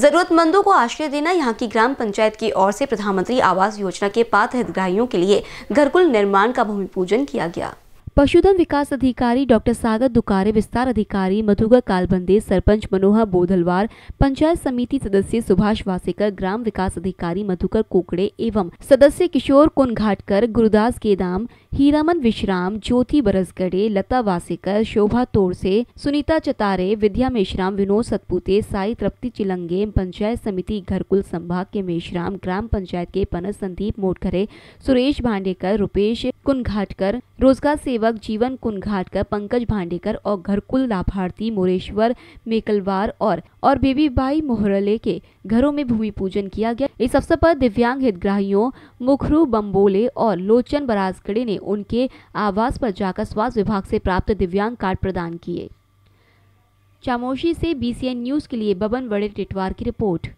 जरूरतमंदों को आश्रय देना यहाँ की ग्राम पंचायत की ओर से प्रधानमंत्री आवास योजना के पात्र हितग्राहियों के लिए घरकुल निर्माण का भूमि पूजन किया गया पशुधन विकास अधिकारी डॉक्टर सागर दुकारे विस्तार अधिकारी मधुगर कालबंदे सरपंच मनोहर बोधलवार पंचायत समिति सदस्य सुभाष वासेकर ग्राम विकास अधिकारी मधुकर कोकड़े एवं सदस्य किशोर कुनघाटकर गुरुदास केदाम हीरामन विश्राम ज्योति बरसगढ़े लता वासेकर शोभा तोड़से सुनीता चतारे विद्या मेश्राम विनोद सतपुते साई तृप्ति चिलंगे पंचायत समिति घरकुल संभाग के मेश्राम ग्राम पंचायत के पनस संदीप मोटखरे सुरेश भांडेकर रूपेश कुनघाटकर रोजगार सेवक जीवन कुनघाटकर पंकज भांडेकर और घरकुल लाभार्थी मोरेश्वर मेकलवार और और बेबी बाई मोहरले के घरों में भूमि पूजन किया गया इस अवसर पर दिव्यांग हितग्राहियों मुखरू बम्बोले और लोचन बराजकड़े ने उनके आवास पर जाकर स्वास्थ्य विभाग से प्राप्त दिव्यांग कार्ड प्रदान किए चामोशी से बीसीएन न्यूज के लिए बबन बड़े टिटवार की रिपोर्ट